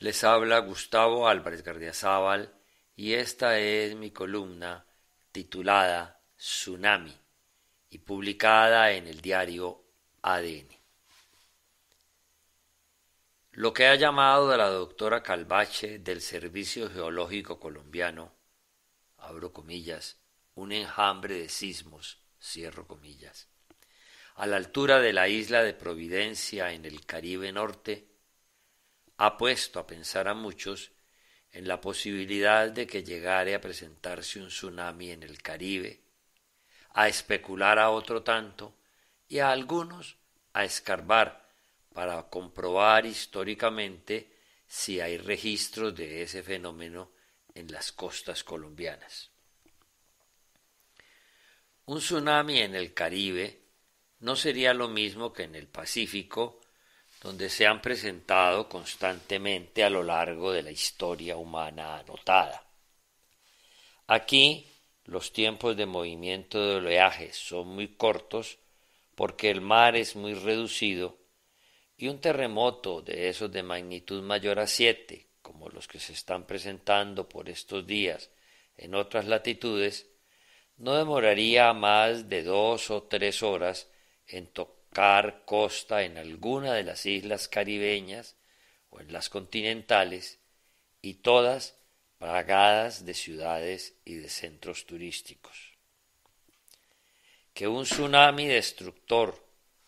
Les habla Gustavo Álvarez Gardiazabal y esta es mi columna titulada Tsunami y publicada en el diario ADN. Lo que ha llamado de la doctora Calvache del Servicio Geológico Colombiano, abro comillas, un enjambre de sismos, cierro comillas, a la altura de la isla de Providencia en el Caribe Norte, ha puesto a pensar a muchos en la posibilidad de que llegare a presentarse un tsunami en el Caribe, a especular a otro tanto y a algunos a escarbar para comprobar históricamente si hay registros de ese fenómeno en las costas colombianas. Un tsunami en el Caribe no sería lo mismo que en el Pacífico donde se han presentado constantemente a lo largo de la historia humana anotada. Aquí los tiempos de movimiento de oleajes son muy cortos porque el mar es muy reducido y un terremoto de esos de magnitud mayor a 7, como los que se están presentando por estos días en otras latitudes, no demoraría más de dos o tres horas en tocar costa en alguna de las islas caribeñas o en las continentales y todas plagadas de ciudades y de centros turísticos. Que un tsunami destructor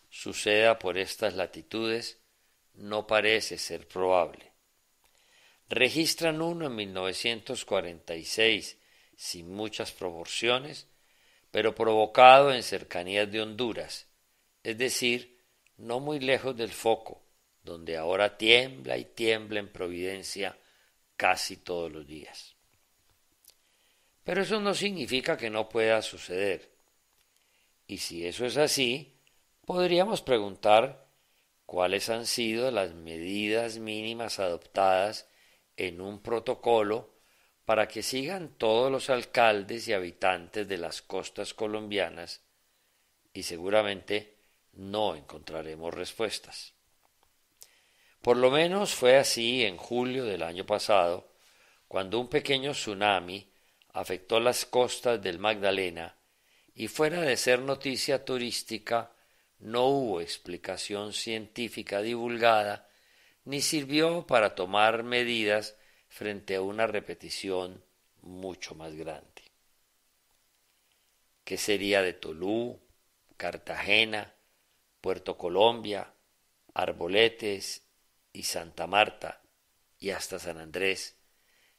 suceda por estas latitudes no parece ser probable. Registran uno en 1946 sin muchas proporciones, pero provocado en cercanías de Honduras, es decir, no muy lejos del foco, donde ahora tiembla y tiembla en Providencia casi todos los días. Pero eso no significa que no pueda suceder. Y si eso es así, podríamos preguntar cuáles han sido las medidas mínimas adoptadas en un protocolo para que sigan todos los alcaldes y habitantes de las costas colombianas y seguramente no encontraremos respuestas. Por lo menos fue así en julio del año pasado, cuando un pequeño tsunami afectó las costas del Magdalena y fuera de ser noticia turística, no hubo explicación científica divulgada ni sirvió para tomar medidas frente a una repetición mucho más grande. ¿Qué sería de Tolú, Cartagena, Puerto Colombia, Arboletes y Santa Marta y hasta San Andrés,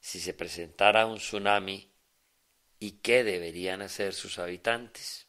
si se presentara un tsunami, ¿y qué deberían hacer sus habitantes?